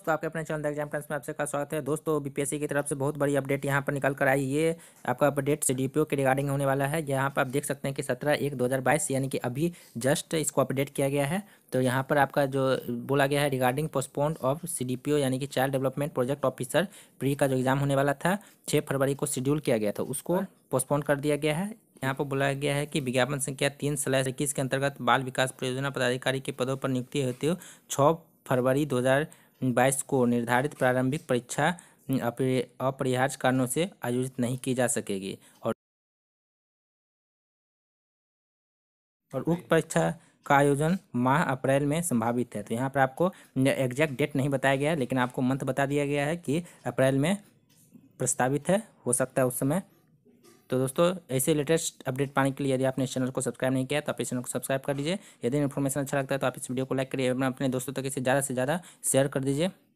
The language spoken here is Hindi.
दोस्तों आपके अपने चैनल एग्जाम फ्रेंड्स में आपसे का स्वागत है दोस्तों बीपीएससी की तरफ से बहुत बड़ी अपडेट यहां पर निकल कर आई ये आपका अपडेट सी के रिगार्डिंग होने वाला है यहाँ पर आप देख सकते हैं कि सत्रह एक दो हज़ार बाईस यानी कि अभी जस्ट इसको अपडेट किया गया है तो यहाँ पर आपका जो बोला गया है रिगार्डिंग पोस्टपोन्ड ऑफ सी यानी कि child development project officer pre का जो एग्ज़ाम होने वाला था छः फरवरी को शेड्यूल किया गया था उसको हाँ। पोस्टपोन कर दिया गया है यहाँ पर बोला गया है कि विज्ञापन संख्या तीन सलाह इक्कीस के अंतर्गत बाल विकास परियोजना पदाधिकारी के पदों पर नियुक्ति होती हो छः फरवरी बाईस को निर्धारित प्रारंभिक परीक्षा अपरिहार्य कारणों से आयोजित नहीं की जा सकेगी और और उक्त परीक्षा का आयोजन माह अप्रैल में संभावित है तो यहाँ पर आपको एग्जैक्ट डेट नहीं बताया गया है लेकिन आपको मंथ बता दिया गया है कि अप्रैल में प्रस्तावित है हो सकता है उस समय तो दोस्तों ऐसे लेटेस्ट अपडेट पाने के लिए यदि आपने इस चैनल को सब्सक्राइब नहीं किया तो आप इस चैनल को सब्सक्राइब कर दीजिए यदि इन्फॉर्मेशन अच्छा लगता है तो आप इस वीडियो को लाइक करिए अपने दोस्तों तक इसे ज़्यादा से ज़्यादा शेयर कर दीजिए